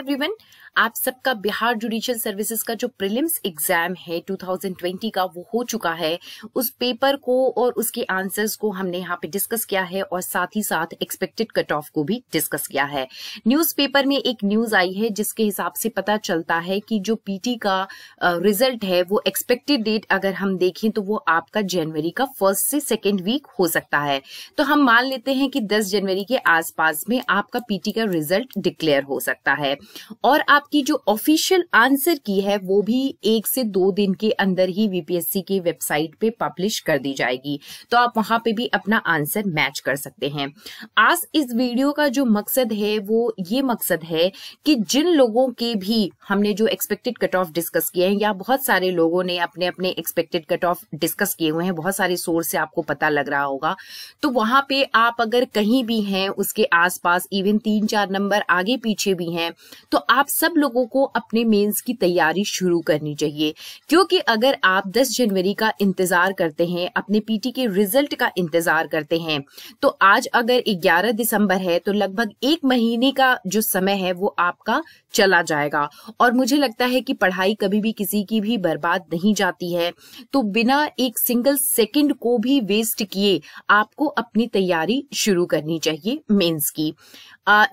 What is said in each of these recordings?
everyone आप सबका Bihar judicial services का जो प्रीलिम्स एग्जाम है 2020 का वो हो चुका है उस पेपर को और उसके आंसर्स को हमने यहाँ पे डिस्कस किया है और साथ ही साथ एक्सपेक्टेड कट ऑफ को भी डिस्कस किया है न्यूज़पेपर में एक न्यूज आई है जिसके हिसाब से पता चलता है कि जो पीटी का रिजल्ट है वो एक्सपेक्टेड डेट अगर हम देखें तो वो आपका जनवरी का फर्स्ट से सेकेंड वीक हो सकता है तो हम मान लेते हैं कि दस जनवरी के आसपास में आपका पीटी का रिजल्ट डिक्लेयर हो सकता है और आपकी जो ऑफिशियल आंसर की है वो भी एक से दो दिन के अंदर ही वीपीएससी की वेबसाइट पे पब्लिश कर दी जाएगी तो आप वहां पे भी अपना आंसर मैच कर सकते हैं आज इस वीडियो का जो मकसद है वो ये मकसद है कि जिन लोगों के भी हमने जो एक्सपेक्टेड कट ऑफ डिस्कस किए हैं या बहुत सारे लोगों ने अपने अपने एक्सपेक्टेड कट ऑफ डिस्कस किए हुए हैं बहुत सारे सोर्स से आपको पता लग रहा होगा तो वहां पे आप अगर कहीं भी हैं उसके आसपास इवन तीन चार नंबर आगे पीछे भी हैं तो आप सब लोगों को अपने मेंस की तैयारी शुरू करनी चाहिए क्योंकि अगर आप 10 जनवरी का इंतजार करते हैं अपने पीटी के रिजल्ट का इंतजार करते हैं तो आज अगर 11 दिसंबर है तो लगभग एक महीने का जो समय है वो आपका चला जाएगा और मुझे लगता है कि पढ़ाई कभी भी किसी की भी बर्बाद नहीं जाती है तो बिना एक सिंगल सेकेंड को भी वेस्ट किए आपको अपनी तैयारी शुरू करनी चाहिए मेंस की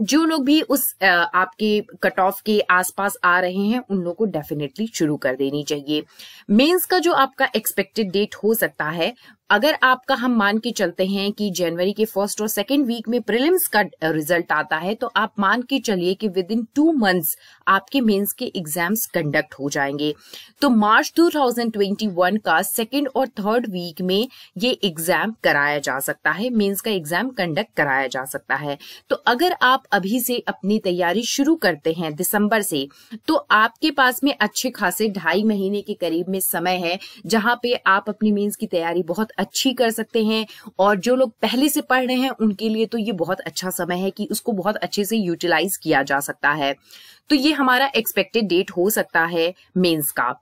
जो लोग भी उस आपके कट ऑफ के आसपास आ रहे हैं उन लोगों को डेफिनेटली शुरू कर देनी चाहिए मेंस का जो आपका एक्सपेक्टेड डेट हो सकता है अगर आपका हम मान के चलते हैं कि जनवरी के फर्स्ट और सेकेंड वीक में प्रिलिम्स का रिजल्ट आता है तो आप मान के चलिए कि विद इन टू मंथ्स आपके मेंस के एग्जाम्स कंडक्ट हो जाएंगे तो मार्च 2021 का सेकेंड और थर्ड वीक में ये एग्जाम कराया जा सकता है मेंस का एग्जाम कंडक्ट कराया जा सकता है तो अगर आप अभी से अपनी तैयारी शुरू करते हैं दिसंबर से तो आपके पास में अच्छे खासे ढाई महीने के करीब में समय है जहां पे आप अपनी मेन्स की तैयारी बहुत अच्छी कर सकते हैं और जो लोग पहले से पढ़ रहे हैं उनके लिए तो ये बहुत अच्छा समय है कि उसको बहुत अच्छे से यूटिलाइज किया जा सकता है तो ये हमारा एक्सपेक्टेड डेट हो सकता है मेन्स का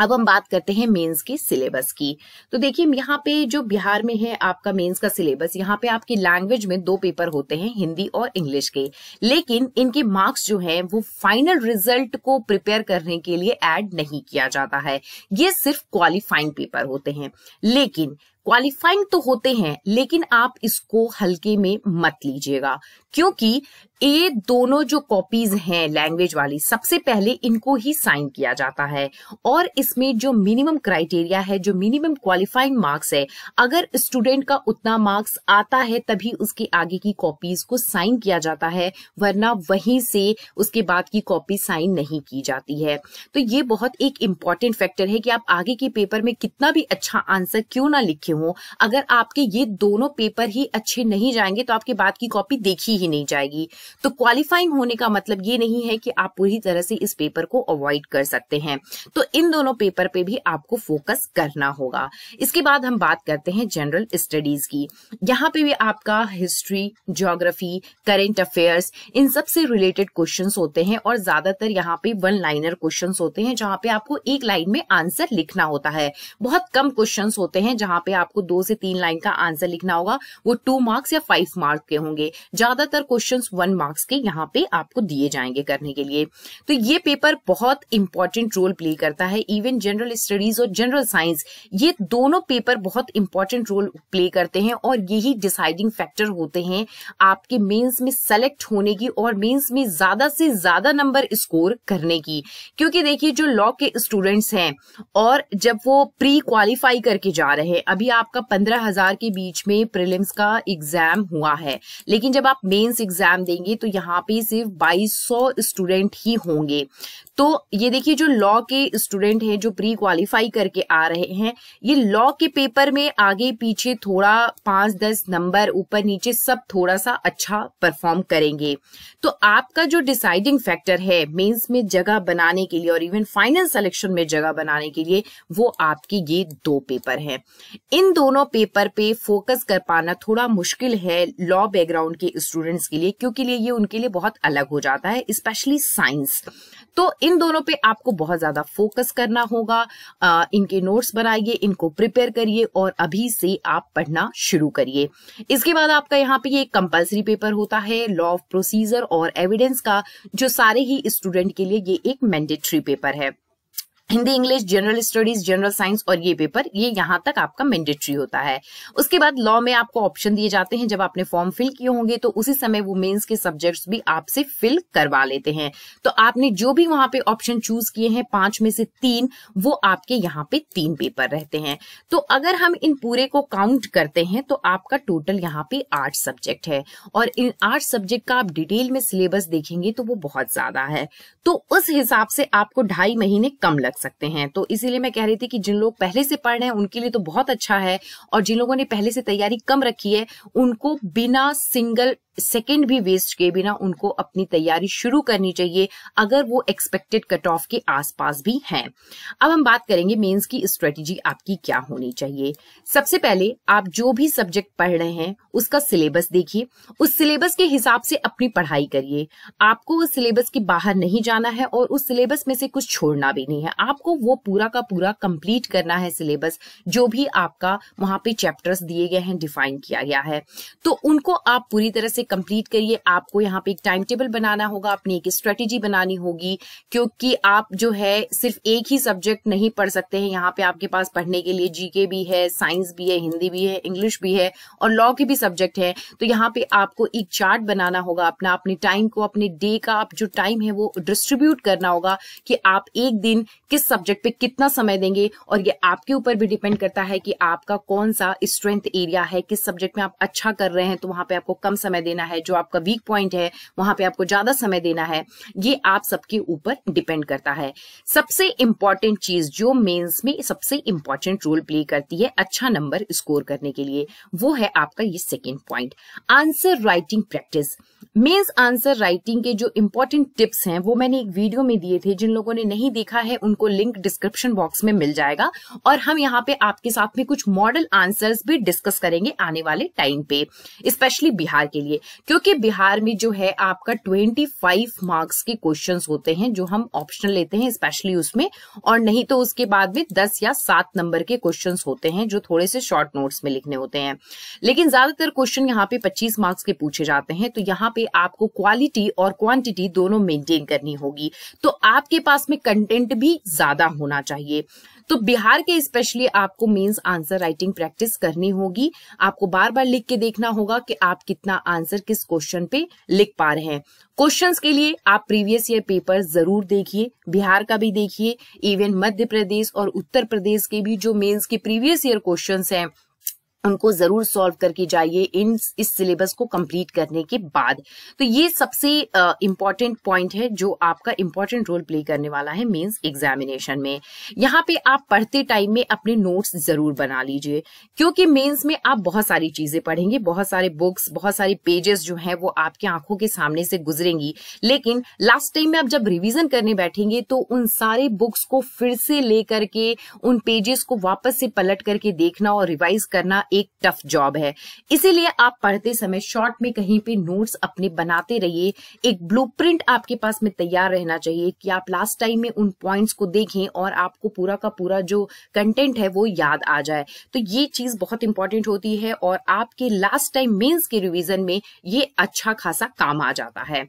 अब हम बात करते हैं मेंस के सिलेबस की तो देखिए यहाँ पे जो बिहार में है आपका मेंस का सिलेबस यहाँ पे आपकी लैंग्वेज में दो पेपर होते हैं हिंदी और इंग्लिश के लेकिन इनके मार्क्स जो हैं वो फाइनल रिजल्ट को प्रिपेयर करने के लिए ऐड नहीं किया जाता है ये सिर्फ क्वालिफाइंग पेपर होते हैं लेकिन क्वालिफाइंग तो होते हैं लेकिन आप इसको हल्के में मत लीजिएगा क्योंकि ये दोनों जो कॉपीज हैं लैंग्वेज वाली सबसे पहले इनको ही साइन किया जाता है और इसमें जो मिनिमम क्राइटेरिया है जो मिनिमम क्वालिफाइंग मार्क्स है अगर स्टूडेंट का उतना मार्क्स आता है तभी उसके आगे की कॉपीज को साइन किया जाता है वरना वहीं से उसके बाद की कॉपी साइन नहीं की जाती है तो ये बहुत एक इम्पॉर्टेंट फैक्टर है कि आप आगे के पेपर में कितना भी अच्छा आंसर क्यों ना लिखे हो अगर आपके ये दोनों पेपर ही अच्छे नहीं जाएंगे तो आपके बाद की कॉपी देखी ही नहीं जाएगी तो क्वालिफाइंग होने का मतलब ये नहीं है कि आप पूरी तरह से इस पेपर को अवॉइड कर सकते हैं तो इन दोनों पेपर पे भी आपको फोकस करना होगा इसके बाद हम बात करते हैं जनरल स्टडीज की यहाँ पे भी आपका हिस्ट्री ज्योग्राफी करेंट अफेयर्स इन सबसे रिलेटेड क्वेश्चन होते हैं और ज्यादातर यहाँ पे वन लाइनर क्वेश्चन होते हैं जहाँ पे आपको एक लाइन में आंसर लिखना होता है बहुत कम क्वेश्चन होते हैं जहाँ पे आपको दो से तीन लाइन का आंसर लिखना होगा वो टू मार्क्स या फाइव मार्क्स के होंगे ज्यादातर क्वेश्चन वन क्वेश्चन मार्क्स के यहाँ पे आपको दिए जाएंगे करने के लिए तो ये पेपर बहुत इंपॉर्टेंट रोल प्ले करता है इवन जनरल स्टडीज और जनरल साइंस ये दोनों पेपर बहुत इंपॉर्टेंट रोल प्ले करते हैं और यही डिसाइडिंग फैक्टर होते हैं आपके मेन्स में सेलेक्ट होने की और मेन्स में ज्यादा से ज्यादा नंबर स्कोर करने की क्योंकि देखिए जो लॉ के स्टूडेंट्स हैं और जब वो प्री क्वालिफाई करके जा रहे हैं अभी आपका पंद्रह हजार के बीच में प्रिलिम्स का एग्जाम हुआ है लेकिन जब आप मेंस एग्जाम देंगे देखेंगे तो यहाँ पे सिर्फ 2200 स्टूडेंट ही होंगे तो ये देखिए जो लॉ के स्टूडेंट हैं जो प्री क्वालिफाई करके आ रहे हैं ये लॉ के पेपर में आगे पीछे थोड़ा पांच दस नंबर ऊपर नीचे सब थोड़ा सा अच्छा परफॉर्म करेंगे तो आपका जो डिसाइडिंग फैक्टर है मेंस में जगह बनाने के लिए और इवन फाइनल सिलेक्शन में जगह बनाने के लिए वो आपकी ये दो पेपर है इन दोनों पेपर पे फोकस कर पाना थोड़ा मुश्किल है लॉ बैकग्राउंड के स्टूडेंट्स के लिए क्योंकि इसलिए ये उनके लिए बहुत अलग हो जाता है स्पेशली साइंस तो इन दोनों पे आपको बहुत ज्यादा फोकस करना होगा आ, इनके नोट्स बनाइए इनको प्रिपेयर करिए और अभी से आप पढ़ना शुरू करिए इसके बाद आपका यहाँ पे ये कंपल्सरी पेपर होता है लॉ ऑफ प्रोसीजर और एविडेंस का जो सारे ही स्टूडेंट के लिए ये एक मैंडेटरी पेपर है Hindi English general studies general science और ये पेपर ये यहाँ तक आपका मैंडेटरी होता है उसके बाद लॉ में आपको ऑप्शन दिए जाते हैं जब आपने फॉर्म फिल किए होंगे तो उसी समय वो मेंस के सब्जेक्ट्स भी आपसे फिल करवा लेते हैं तो आपने जो भी वहां पे ऑप्शन चूज किए हैं पांच में से तीन वो आपके यहाँ पे तीन पेपर रहते हैं तो अगर हम इन पूरे को काउंट करते हैं तो आपका टोटल यहाँ पे आठ सब्जेक्ट है और इन आठ सब्जेक्ट का आप डिटेल में सिलेबस देखेंगे तो वो बहुत ज्यादा है तो उस हिसाब से आपको ढाई महीने कम लग लग सकते हैं तो इसीलिए मैं कह रही थी कि जिन लोग पहले से पढ़ रहे हैं उनके लिए तो बहुत अच्छा है और जिन लोगों ने पहले से तैयारी कम रखी है उनको बिना सिंगल सेकेंड भी वेस्ट के बिना उनको अपनी तैयारी शुरू करनी चाहिए अगर वो एक्सपेक्टेड कट ऑफ के आसपास भी हैं अब हम बात करेंगे मेंस की स्ट्रेटेजी आपकी क्या होनी चाहिए सबसे पहले आप जो भी सब्जेक्ट पढ़ रहे हैं उसका सिलेबस देखिए उस सिलेबस के हिसाब से अपनी पढ़ाई करिए आपको उस सिलेबस के बाहर नहीं जाना है और उस सिलेबस में से कुछ छोड़ना भी नहीं है आपको वो पूरा का पूरा कंप्लीट करना है सिलेबस जो भी आपका वहां पे चैप्टर्स दिए गए हैं डिफाइन किया गया है तो उनको आप पूरी तरह से कंप्लीट करिए आपको यहाँ पे एक टाइम टेबल बनाना होगा अपनी एक स्ट्रेटेजी बनानी होगी क्योंकि आप जो है सिर्फ एक ही सब्जेक्ट नहीं पढ़ सकते हैं यहाँ पे आपके पास पढ़ने के लिए जीके भी है साइंस भी है हिंदी भी है इंग्लिश भी है और लॉ के भी सब्जेक्ट है तो यहाँ पे आपको एक चार्ट बनाना होगा अपना अपने टाइम को अपने डे का आप जो टाइम है वो डिस्ट्रीब्यूट करना होगा कि आप एक दिन किस सब्जेक्ट पे कितना समय देंगे और ये आपके ऊपर भी डिपेंड करता है कि आपका कौन सा स्ट्रेंथ एरिया है किस सब्जेक्ट में आप अच्छा कर रहे हैं तो वहां पे आपको कम समय देना देना है जो आपका वीक पॉइंट है वहां पे आपको ज्यादा समय देना है ये आप सबके ऊपर डिपेंड करता है सबसे इंपॉर्टेंट चीज जो मेंस में सबसे इंपॉर्टेंट रोल प्ले करती है अच्छा नंबर स्कोर करने के लिए वो है आपका ये second point answer writing practice mains answer writing के जो इंपॉर्टेंट टिप्स हैं वो मैंने एक वीडियो में दिए थे जिन लोगों ने नहीं देखा है उनको लिंक डिस्क्रिप्शन बॉक्स में मिल जाएगा और हम यहाँ पे आपके साथ में कुछ मॉडल आंसर्स भी डिस्कस करेंगे आने वाले टाइम पे स्पेशली बिहार के लिए क्योंकि बिहार में जो है आपका ट्वेंटी फाइव मार्क्स के क्वेश्चन होते हैं जो हम ऑप्शनल लेते हैं स्पेशली उसमें और नहीं तो उसके बाद में दस या सात नंबर के क्वेश्चन होते हैं जो थोड़े से शॉर्ट नोट्स में लिखने होते हैं लेकिन ज्यादातर क्वेश्चन यहाँ पे पच्चीस मार्क्स के पूछे जाते हैं तो यहाँ पे आपको क्वालिटी और क्वांटिटी दोनों मेंटेन करनी होगी तो आपके पास में कंटेंट भी ज्यादा होना चाहिए तो बिहार के स्पेशली आपको मेंस आंसर राइटिंग प्रैक्टिस करनी होगी आपको बार बार लिख के देखना होगा कि आप कितना आंसर किस क्वेश्चन पे लिख पा रहे हैं क्वेश्चंस के लिए आप प्रीवियस ईयर पेपर जरूर देखिए बिहार का भी देखिए इवन मध्य प्रदेश और उत्तर प्रदेश के भी जो मेन्स के प्रीवियस ईयर क्वेश्चन है उनको जरूर सॉल्व करके जाइए इन इस सिलेबस को कंप्लीट करने के बाद तो ये सबसे इम्पॉर्टेंट uh, पॉइंट है जो आपका इम्पॉर्टेंट रोल प्ले करने वाला है मेंस एग्जामिनेशन में यहाँ पे आप पढ़ते टाइम में अपने नोट्स जरूर बना लीजिए क्योंकि मेंस में आप बहुत सारी चीजें पढ़ेंगे बहुत सारे बुक्स बहुत सारे पेजेस जो है वो आपके आंखों के सामने से गुजरेंगी लेकिन लास्ट टाइम में आप जब रिविजन करने बैठेंगे तो उन सारे बुक्स को फिर से लेकर के उन पेजेस को वापस से पलट करके देखना और रिवाइज करना एक टफ जॉब है इसीलिए आप पढ़ते समय शॉर्ट में कहीं पे नोट्स अपने बनाते रहिए एक ब्लूप्रिंट आपके पास में तैयार रहना चाहिए कि आप लास्ट टाइम में उन पॉइंट्स को देखें और आपको पूरा का पूरा जो कंटेंट है वो याद आ जाए तो ये चीज बहुत इंपॉर्टेंट होती है और आपके लास्ट टाइम मेन्स के रिविजन में ये अच्छा खासा काम आ जाता है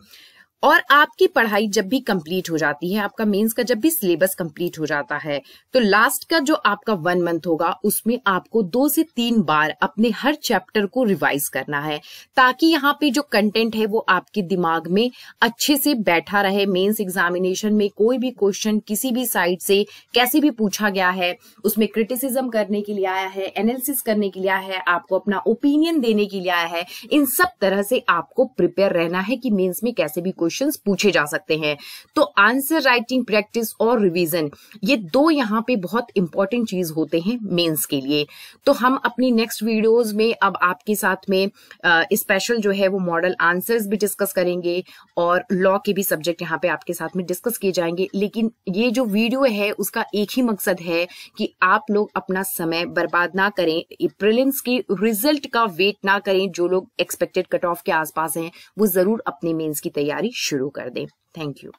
और आपकी पढ़ाई जब भी कंप्लीट हो जाती है आपका मेंस का जब भी सिलेबस कंप्लीट हो जाता है तो लास्ट का जो आपका वन मंथ होगा उसमें आपको दो से तीन बार अपने हर चैप्टर को रिवाइज करना है ताकि यहाँ पे जो कंटेंट है वो आपके दिमाग में अच्छे से बैठा रहे मेंस एग्जामिनेशन में कोई भी क्वेश्चन किसी भी साइड से कैसे भी पूछा गया है उसमें क्रिटिसिज्म करने के लिए आया है एनालिसिस करने के लिए आया है आपको अपना ओपिनियन देने के लिए आया है इन सब तरह से आपको प्रिपेयर रहना है कि मेन्स में कैसे भी क्वेश्चन क्वेश्चन पूछे जा सकते हैं तो आंसर राइटिंग प्रैक्टिस और रिविजन ये दो यहाँ पे बहुत इंपॉर्टेंट चीज होते हैं मेन्स के लिए तो हम अपनी नेक्स्ट वीडियोज में अब आपके साथ में स्पेशल जो है वो मॉडल आंसर भी डिस्कस करेंगे और लॉ के भी सब्जेक्ट यहाँ पे आपके साथ में डिस्कस किए जाएंगे लेकिन ये जो वीडियो है उसका एक ही मकसद है कि आप लोग अपना समय बर्बाद ना करें प्रिलिम्स के रिजल्ट का वेट ना करें जो लोग एक्सपेक्टेड कट ऑफ के आसपास हैं वो जरूर अपने मेंस की तैयारी शुरू कर दें थैंक यू